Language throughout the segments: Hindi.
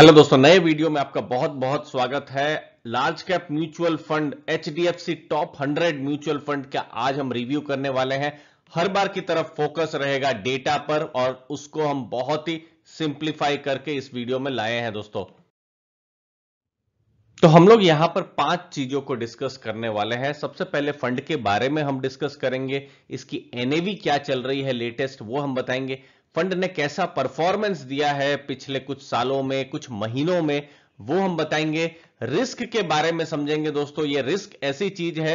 हेलो दोस्तों नए वीडियो में आपका बहुत बहुत स्वागत है large cap mutual fund H top 100 mutual fund का आज हम रिव्यू करने वाले हैं हर बार की तरफ फोकस रहेगा डेटा पर और उसको हम बहुत ही सिंप्लीफाई करके इस वीडियो में लाए हैं दोस्तों तो हम लोग यहां पर पांच चीजों को डिस्कस करने वाले हैं सबसे पहले फंड के बारे में हम डिस्कस करेंगे इसकी एनएवी क्या चल रही है लेटेस्ट वो हम बताएंगे फंड ने कैसा परफॉर्मेंस दिया है पिछले कुछ सालों में कुछ महीनों में वो हम बताएंगे रिस्क के बारे में समझेंगे दोस्तों ये रिस्क ऐसी चीज है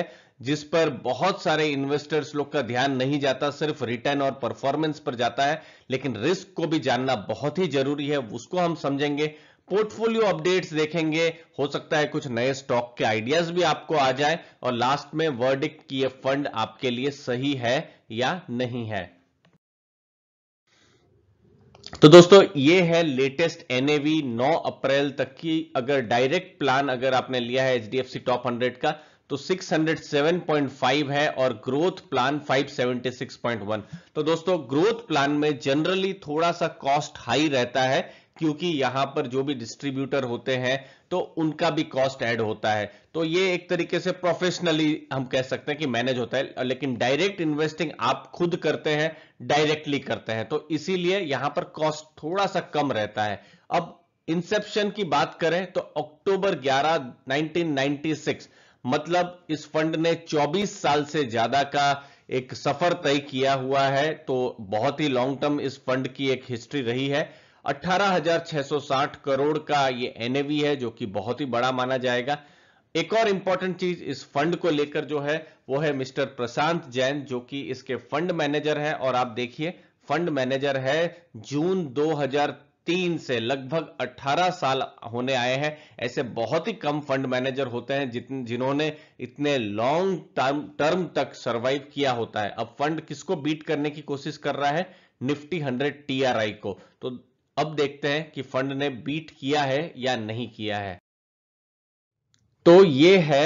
जिस पर बहुत सारे इन्वेस्टर्स लोग का ध्यान नहीं जाता सिर्फ रिटर्न और परफॉर्मेंस पर जाता है लेकिन रिस्क को भी जानना बहुत ही जरूरी है उसको हम समझेंगे पोर्टफोलियो अपडेट्स देखेंगे हो सकता है कुछ नए स्टॉक के आइडियाज भी आपको आ जाए और लास्ट में वर्डिक की ये फंड आपके लिए सही है या नहीं है तो दोस्तों ये है लेटेस्ट एनएवी 9 अप्रैल तक की अगर डायरेक्ट प्लान अगर आपने लिया है एचडीएफसी टॉप 100 का तो 607.5 है और ग्रोथ प्लान 576.1 तो दोस्तों ग्रोथ प्लान में जनरली थोड़ा सा कॉस्ट हाई रहता है क्योंकि यहां पर जो भी डिस्ट्रीब्यूटर होते हैं तो उनका भी कॉस्ट ऐड होता है तो ये एक तरीके से प्रोफेशनली हम कह सकते हैं कि मैनेज होता है लेकिन डायरेक्ट इन्वेस्टिंग आप खुद करते हैं डायरेक्टली करते हैं तो इसीलिए यहां पर कॉस्ट थोड़ा सा कम रहता है अब इंसेप्शन की बात करें तो अक्टूबर 11 1996 मतलब इस फंड ने 24 साल से ज्यादा का एक सफर तय किया हुआ है तो बहुत ही लॉन्ग टर्म इस फंड की एक हिस्ट्री रही है 18,660 करोड़ का ये एनएवी है जो कि बहुत ही बड़ा माना जाएगा एक और इंपॉर्टेंट चीज इस फंड को लेकर जो है वो है मिस्टर प्रशांत जैन जो कि इसके फंड मैनेजर हैं और आप देखिए फंड मैनेजर है जून 2003 से लगभग 18 साल होने आए हैं ऐसे बहुत ही कम फंड मैनेजर होते हैं जितने जिन्होंने इतने लॉन्ग टर्म टर्म तक सरवाइव किया होता है अब फंड किसको बीट करने की कोशिश कर रहा है निफ्टी हंड्रेड टीआरआई को तो अब देखते हैं कि फंड ने बीट किया है या नहीं किया है तो ये है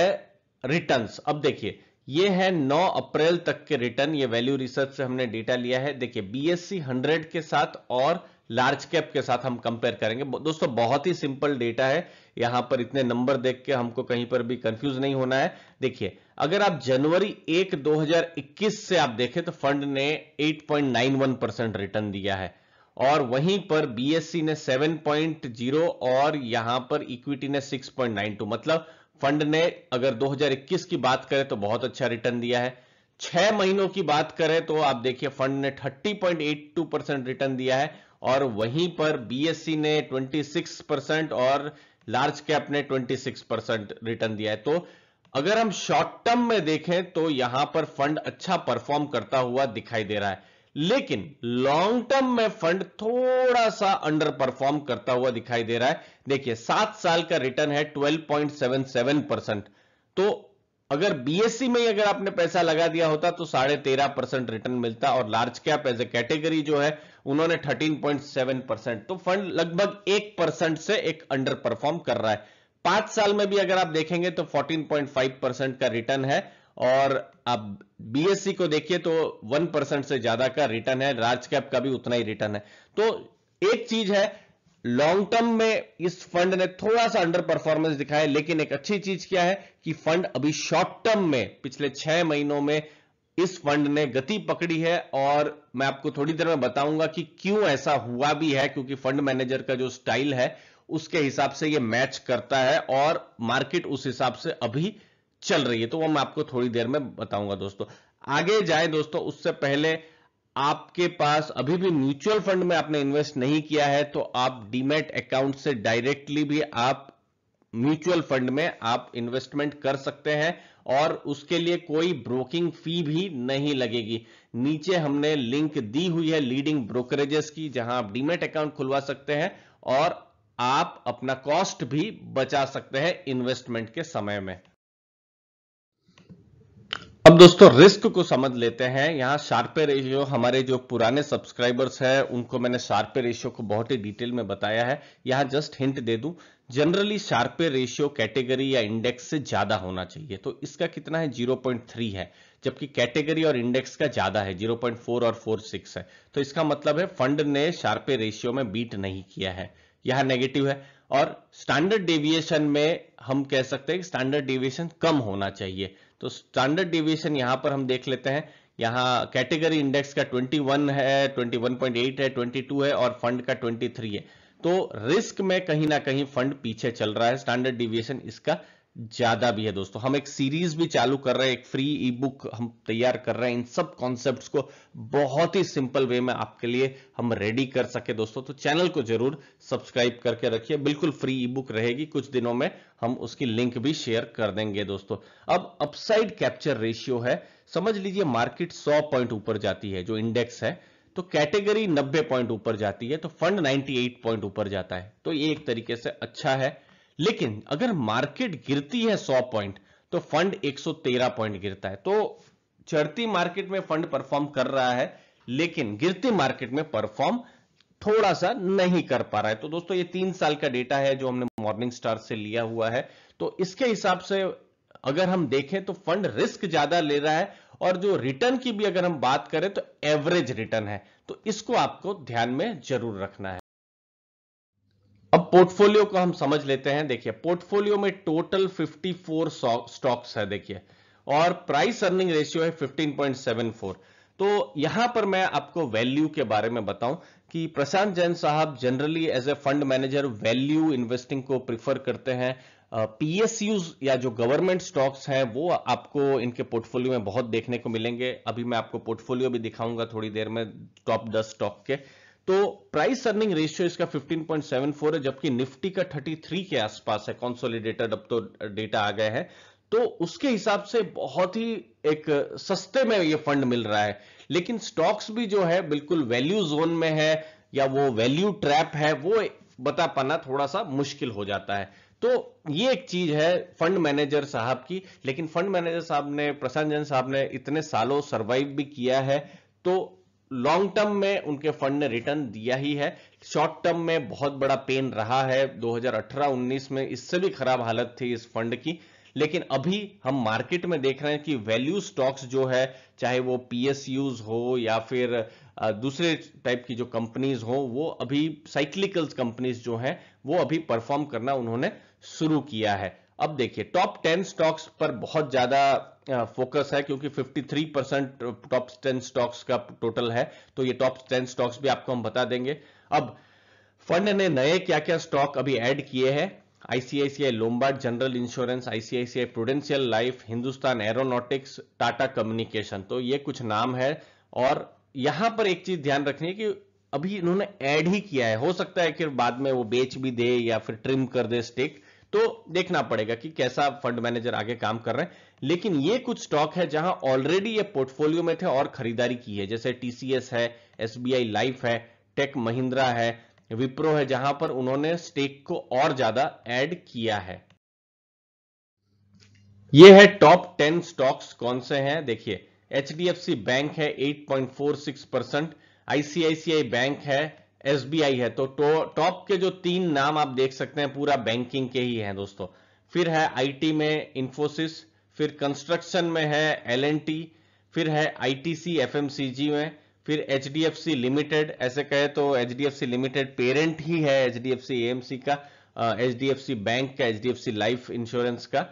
रिटर्न्स अब देखिए ये है 9 अप्रैल तक के रिटर्न ये वैल्यू रिसर्च से हमने डेटा लिया है देखिए बीएससी 100 के साथ और लार्ज कैप के साथ हम कंपेयर करेंगे दोस्तों बहुत ही सिंपल डेटा है यहां पर इतने नंबर देख के हमको कहीं पर भी कंफ्यूज नहीं होना है देखिए अगर आप जनवरी 1 2021 से आप देखें तो फंड ने 8.91 परसेंट रिटर्न दिया है और वहीं पर बीएससी ने 7.0 और यहां पर इक्विटी ने 6.92 मतलब फंड ने अगर 2021 की बात करें तो बहुत अच्छा रिटर्न दिया है छह महीनों की बात करें तो आप देखिए फंड ने 30.82 परसेंट रिटर्न दिया है और वहीं पर बीएससी ने 26 परसेंट और लार्ज कैप ने 26 परसेंट रिटर्न दिया है तो अगर हम शॉर्ट टर्म में देखें तो यहां पर फंड अच्छा परफॉर्म करता हुआ दिखाई दे रहा है लेकिन लॉन्ग टर्म में फंड थोड़ा सा अंडर परफॉर्म करता हुआ दिखाई दे रहा है देखिए सात साल का रिटर्न है 12.77 परसेंट तो अगर बीएससी e में ही अगर आपने पैसा लगा दिया होता तो साढ़े तेरह परसेंट रिटर्न मिलता और large cap as a category जो है उन्होंने 13.7 परसेंट तो फंड लगभग एक परसेंट से एक अंडर परफॉर्म कर रहा है पांच साल में भी अगर आप देखेंगे तो 14.5 परसेंट का रिटर्न है और अब बीएससी को देखिए तो वन परसेंट से ज्यादा का रिटर्न है लार्ज कैप का भी उतना ही रिटर्न है तो एक चीज है लॉन्ग टर्म में इस फंड ने थोड़ा सा अंडर परफॉर्मेंस दिखाया लेकिन एक अच्छी चीज क्या है कि फंड अभी शॉर्ट टर्म में पिछले छह महीनों में इस फंड ने गति पकड़ी है और मैं आपको थोड़ी देर में बताऊंगा कि क्यों ऐसा हुआ भी है क्योंकि फंड मैनेजर का जो स्टाइल है उसके हिसाब से ये मैच करता है और मार्केट उस हिसाब से अभी चल रही है तो वो मैं आपको थोड़ी देर में बताऊंगा दोस्तों आगे जाए दोस्तों उससे पहले आपके पास अभी भी म्यूचुअल फंड में आपने इन्वेस्ट नहीं किया है तो आप डीमेट अकाउंट से डायरेक्टली भी आप म्यूचुअल फंड में आप इन्वेस्टमेंट कर सकते हैं और उसके लिए कोई ब्रोकिंग फी भी नहीं लगेगी नीचे हमने लिंक दी हुई है लीडिंग ब्रोकरेजेस की जहां आप डीमेट अकाउंट खुलवा सकते हैं और आप अपना कॉस्ट भी बचा सकते हैं इन्वेस्टमेंट के समय में दोस्तों रिस्क को समझ लेते हैं यहाँ शार्पे रेशियो हमारे जो पुराने सब्सक्राइबर्स हैं उनको मैंने शार्पे रेशियो को बहुत ही डिटेल में बताया है यहाँ जस्ट हिंट दे दूं जनरली शार्पे रेशियो कैटेगरी या इंडेक्स से ज्यादा होना चाहिए तो इसका कितना है 0.3 है जबकि कैटेगरी और इंडेक्स का ज्यादा है 0.4 और 4.6 है तो इसका मतलब है फंड ने शार्पे रेशियो में बीट नहीं किया है यह नेगेटिव है और स्टैंडर्ड डेविएशन में हम कह सकते हैं कि स्टैंडर्ड डेविएशन कम होना चाहिए तो स्टैंडर्ड डिविएशन यहां पर हम देख लेते हैं यहां कैटेगरी इंडेक्स का 21 है 21.8 है 22 है और फंड का 23 है तो रिस्क में कहीं ना कहीं फंड पीछे चल रहा है स्टैंडर्ड डिविएशन इसका ज्यादा भी है दोस्तों हम एक सीरीज भी चालू कर रहे हैं एक फ्री ई बुक हम तैयार कर रहे हैं इन सब कॉन्सेप्ट को बहुत ही सिंपल वे में आपके लिए हम रेडी कर सके दोस्तों तो चैनल को जरूर सब्सक्राइब करके रखिए बिल्कुल फ्री ई बुक रहेगी कुछ दिनों में हम उसकी लिंक भी शेयर कर देंगे दोस्तों अब अपसाइड कैप्चर रेशियो है समझ लीजिए मार्केट सौ पॉइंट ऊपर जाती है जो इंडेक्स है तो कैटेगरी नब्बे पॉइंट ऊपर जाती है तो फंड एट पॉइंट ऊपर जाता है तो ये एक तरीके से अच्छा है लेकिन अगर मार्केट गिरती है 100 पॉइंट तो फंड 113 पॉइंट गिरता है तो चढ़ती मार्केट में फंड परफॉर्म कर रहा है लेकिन गिरती मार्केट में परफॉर्म थोड़ा सा नहीं कर पा रहा है तो दोस्तों ये तीन साल का डेटा है जो हमने मॉर्निंग स्टार से लिया हुआ है तो इसके हिसाब से अगर हम देखें तो फंड रिस्क ज्यादा ले रहा है और जो रिटर्न की भी अगर हम बात करें तो एवरेज रिटर्न है तो इसको आपको ध्यान में जरूर रखना है अब पोर्टफोलियो को हम समझ लेते हैं देखिए पोर्टफोलियो में टोटल 54 स्टॉक्स है देखिए और प्राइस अर्निंग रेशियो है 15.74 तो यहां पर मैं आपको वैल्यू के बारे में बताऊं कि प्रशांत जैन साहब generally as a fund manager value investing को प्रिफर करते हैं पीएसयूज uh, या जो गवर्नमेंट स्टॉक्स हैं वो आपको इनके पोर्टफोलियो में बहुत देखने को मिलेंगे अभी मैं आपको पोर्टफोलियो भी दिखाऊंगा थोड़ी देर में टॉप दस स्टॉक के तो प्राइस अर्निंग रेशियो इसका 15.74 है जबकि निफ्टी का 33 के आसपास है कॉन्सोलिडेटेड अब तो डेटा आ गया है तो उसके हिसाब से बहुत ही एक सस्ते में ये फंड मिल रहा है लेकिन स्टॉक्स भी जो है बिल्कुल वैल्यू जोन में है या वो वैल्यू ट्रैप है वो बता पाना थोड़ा सा मुश्किल हो जाता है तो ये एक चीज है फंड मैनेजर साहब की लेकिन फंड मैनेजर साहब ने प्रशांत जैन साहब ने इतने सालों सर्वाइव भी किया है तो लॉन्ग टर्म में उनके फंड ने रिटर्न दिया ही है शॉर्ट टर्म में बहुत बड़ा पेन रहा है 2018-19 में इससे भी खराब हालत थी इस फंड की लेकिन अभी हम मार्केट में देख रहे हैं कि वैल्यू स्टॉक्स जो है चाहे वो पीएसयूज हो या फिर दूसरे टाइप की जो कंपनीज हो वो अभी साइक्लिकल्स कंपनीज जो हैं वो अभी परफॉर्म करना उन्होंने शुरू किया है अब देखिए टॉप टेन स्टॉक्स पर बहुत ज्यादा फोकस है क्योंकि 53 परसेंट टॉप टेन स्टॉक्स का टोटल है तो ये टॉप टेन स्टॉक्स भी आपको हम बता देंगे अब फंड ने नए क्या क्या स्टॉक अभी ऐड किए हैं ICICI Lombard General Insurance ICICI Prudential Life Hindustan Aeronautics Tata Communication तो ये कुछ नाम है और यहां पर एक चीज ध्यान रखनी है कि अभी इन्होंने ऐड ही किया है हो सकता है कि बाद में वो बेच भी दे या फिर ट्रिम कर दे स्टेक तो देखना पड़ेगा कि कैसा फंड मैनेजर आगे काम कर रहे हैं लेकिन ये कुछ स्टॉक है जहां ऑलरेडी ये पोर्टफोलियो में थे और खरीदारी की है जैसे टीसीएस है एसबीआई लाइफ है टेक महिंद्रा है विप्रो है जहां पर उन्होंने स्टेक को और ज्यादा ऐड किया है ये है टॉप टेन स्टॉक्स कौन से हैं देखिए एच बैंक है 8.46 परसेंट आईसीआईसीआई बैंक है एसबीआई है तो टॉप के जो तीन नाम आप देख सकते हैं पूरा बैंकिंग के ही हैं दोस्तों फिर है आईटी में इंफोसिस फिर कंस्ट्रक्शन में है एलएनटी फिर है आईटीसी एफएमसीजी में फिर एचडीएफसी लिमिटेड ऐसे कहे तो एचडीएफसी लिमिटेड पेरेंट ही है एचडीएफसी एएमसी का एचडीएफसी बैंक का एचडीएफसी लाइफ इंश्योरेंस का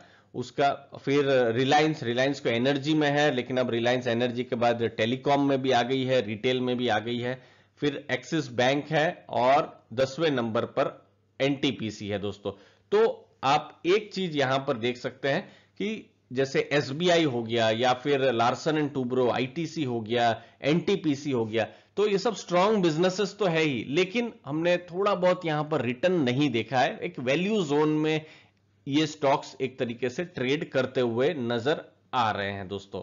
उसका फिर रिलायंस रिलायंस को एनर्जी में है लेकिन अब रिलायंस एनर्जी के बाद टेलीकॉम में भी आ गई है रिटेल में भी आ गई है फिर एक्सिस बैंक है और दसवें नंबर पर एनटीपीसी है दोस्तों तो आप एक चीज यहां पर देख सकते हैं कि जैसे एसबीआई हो गया या फिर लार्सन एंड टूब्रो आईटीसी हो गया एनटीपीसी हो गया तो ये सब स्ट्रांग बिजनेसेस तो है ही लेकिन हमने थोड़ा बहुत यहां पर रिटर्न नहीं देखा है एक वैल्यू जोन में ये स्टॉक्स एक तरीके से ट्रेड करते हुए नजर आ रहे हैं दोस्तों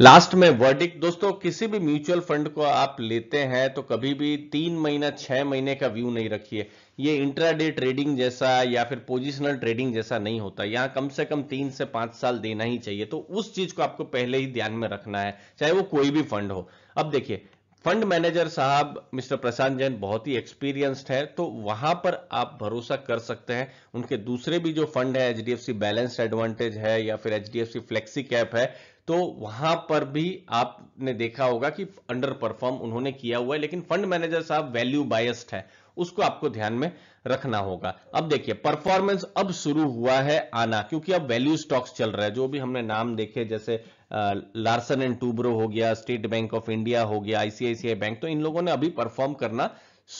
लास्ट में वर्डिक दोस्तों किसी भी म्यूचुअल फंड को आप लेते हैं तो कभी भी तीन महीना छह महीने का व्यू नहीं रखिए ये इंट्राडे ट्रेडिंग जैसा या फिर पोजिशनल ट्रेडिंग जैसा नहीं होता यहाँ कम से कम तीन से पांच साल देना ही चाहिए तो उस चीज को आपको पहले ही ध्यान में रखना है चाहे वो कोई भी फंड हो अब देखिए फंड मैनेजर साहब मिस्टर प्रशांत जैन बहुत ही एक्सपीरियंस्ड है तो वहां पर आप भरोसा कर सकते हैं उनके दूसरे भी जो फंड है एच बैलेंस एडवांटेज है या फिर एच फ्लेक्सी कैप है तो वहां पर भी आपने देखा होगा कि अंडर परफॉर्म उन्होंने किया हुआ है लेकिन फंड मैनेजर साहब वैल्यू बायस्ड है उसको आपको ध्यान में रखना होगा अब देखिए परफॉर्मेंस अब शुरू हुआ है आना क्योंकि अब वैल्यू स्टॉक्स चल रहा है जो भी हमने नाम देखे जैसे लार्सन एंड टूब्रो हो गया स्टेट बैंक ऑफ इंडिया हो गया आईसीआईसीआई बैंक तो इन लोगों ने अभी परफॉर्म करना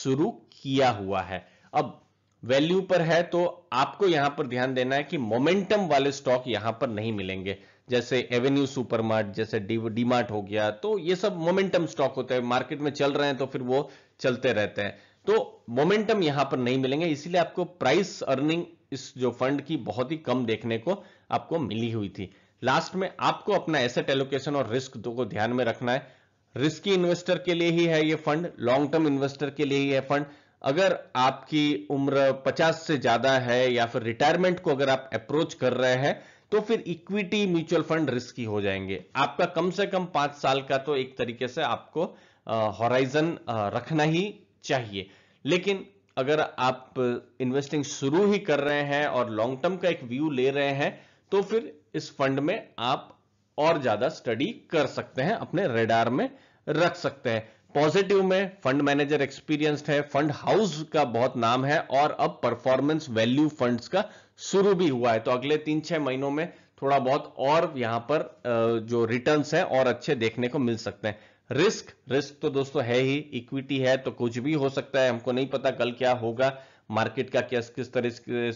शुरू किया हुआ है अब वैल्यू पर है तो आपको यहां पर ध्यान देना है कि मोमेंटम वाले स्टॉक यहां पर नहीं मिलेंगे जैसे एवेन्यू सुपरमार्ट जैसे डीमार्ट हो गया तो ये सब मोमेंटम स्टॉक होते हैं मार्केट में चल रहे हैं तो फिर वो चलते रहते हैं तो मोमेंटम यहां पर नहीं मिलेंगे इसीलिए आपको प्राइस अर्निंग इस जो फंड की बहुत ही कम देखने को आपको मिली हुई थी लास्ट में आपको अपना एसेट एलोकेशन और रिस्क दो को ध्यान में रखना है रिस्की इन्वेस्टर के लिए ही है ये फंड लॉन्ग टर्म इन्वेस्टर के लिए ही है फंड अगर आपकी उम्र 50 से ज्यादा है या फिर रिटायरमेंट को अगर आप अप्रोच कर रहे हैं तो फिर इक्विटी म्यूचुअल फंड रिस्की हो जाएंगे आपका कम से कम पांच साल का तो एक तरीके से आपको हॉराइजन रखना ही चाहिए लेकिन अगर आप इन्वेस्टिंग शुरू ही कर रहे हैं और लॉन्ग टर्म का एक व्यू ले रहे हैं तो फिर इस फंड में आप और ज्यादा स्टडी कर सकते हैं अपने रेडार में रख सकते हैं पॉजिटिव में फंड मैनेजर एक्सपीरियंस्ड है फंड हाउस का बहुत नाम है और अब परफॉर्मेंस वैल्यू फंड्स का शुरू भी हुआ है तो अगले तीन छह महीनों में थोड़ा बहुत और यहां पर जो रिटर्न है और अच्छे देखने को मिल सकते हैं रिस्क रिस्क तो दोस्तों है ही इक्विटी है तो कुछ भी हो सकता है हमको नहीं पता कल क्या होगा मार्केट का क्या किस तरह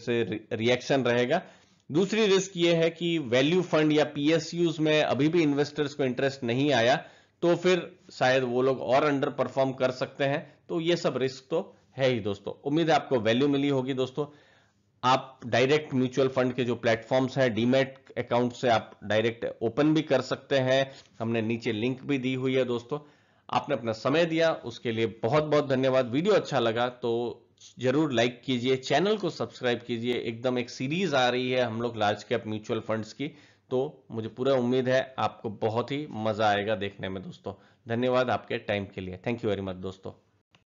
से रिएक्शन रहेगा दूसरी रिस्क ये है कि वैल्यू फंड या पीएसयूज में अभी भी इन्वेस्टर्स को इंटरेस्ट नहीं आया तो फिर शायद वो लोग और अंडर परफॉर्म कर सकते हैं तो ये सब रिस्क तो है ही दोस्तों उम्मीद है आपको वैल्यू मिली होगी दोस्तों आप डायरेक्ट म्यूचुअल फंड के जो प्लेटफॉर्म्स हैं डीमेट अकाउंट से आप डायरेक्ट ओपन भी कर सकते हैं हमने नीचे लिंक भी दी हुई है दोस्तों आपने अपना समय दिया उसके लिए बहुत बहुत धन्यवाद वीडियो अच्छा लगा तो जरूर लाइक कीजिए चैनल को सब्सक्राइब कीजिए एकदम एक सीरीज आ रही है हम लोग लार्ज कैप म्यूचुअल फंड्स की तो मुझे पूरा उम्मीद है आपको बहुत ही मजा आएगा देखने में दोस्तों धन्यवाद आपके टाइम के लिए थैंक यू वेरी मच दोस्तों